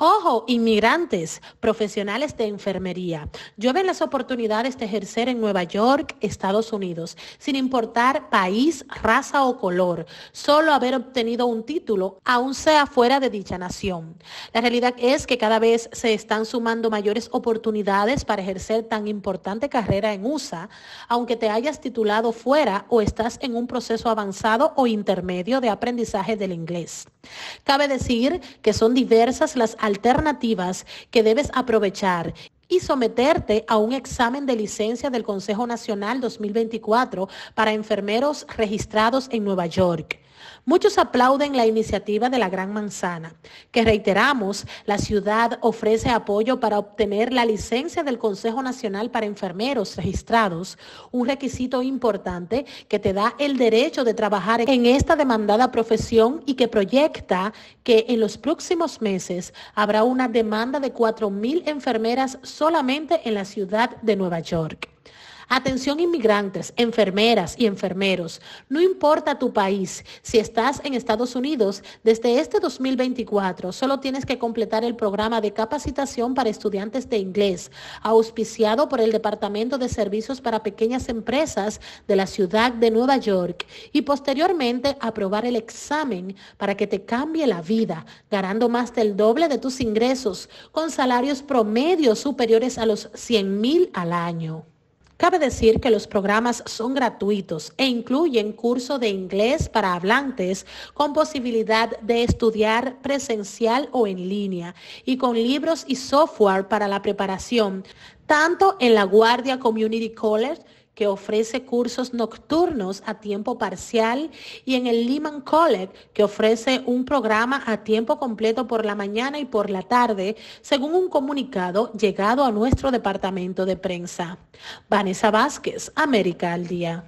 Ojo, inmigrantes, profesionales de enfermería. Yo las oportunidades de ejercer en Nueva York, Estados Unidos, sin importar país, raza o color, solo haber obtenido un título, aún sea fuera de dicha nación. La realidad es que cada vez se están sumando mayores oportunidades para ejercer tan importante carrera en USA, aunque te hayas titulado fuera o estás en un proceso avanzado o intermedio de aprendizaje del inglés. Cabe decir que son diversas las alternativas que debes aprovechar y someterte a un examen de licencia del Consejo Nacional 2024 para enfermeros registrados en Nueva York. Muchos aplauden la iniciativa de la Gran Manzana, que reiteramos, la ciudad ofrece apoyo para obtener la licencia del Consejo Nacional para Enfermeros Registrados, un requisito importante que te da el derecho de trabajar en esta demandada profesión y que proyecta que en los próximos meses habrá una demanda de 4.000 enfermeras solamente en la ciudad de Nueva York. Atención inmigrantes, enfermeras y enfermeros, no importa tu país, si estás en Estados Unidos, desde este 2024 solo tienes que completar el programa de capacitación para estudiantes de inglés, auspiciado por el Departamento de Servicios para Pequeñas Empresas de la Ciudad de Nueva York y posteriormente aprobar el examen para que te cambie la vida, ganando más del doble de tus ingresos con salarios promedios superiores a los 100 mil al año. Cabe decir que los programas son gratuitos e incluyen curso de inglés para hablantes con posibilidad de estudiar presencial o en línea y con libros y software para la preparación, tanto en la Guardia Community College que ofrece cursos nocturnos a tiempo parcial, y en el Lehman College, que ofrece un programa a tiempo completo por la mañana y por la tarde, según un comunicado llegado a nuestro departamento de prensa. Vanessa Vázquez, América al Día.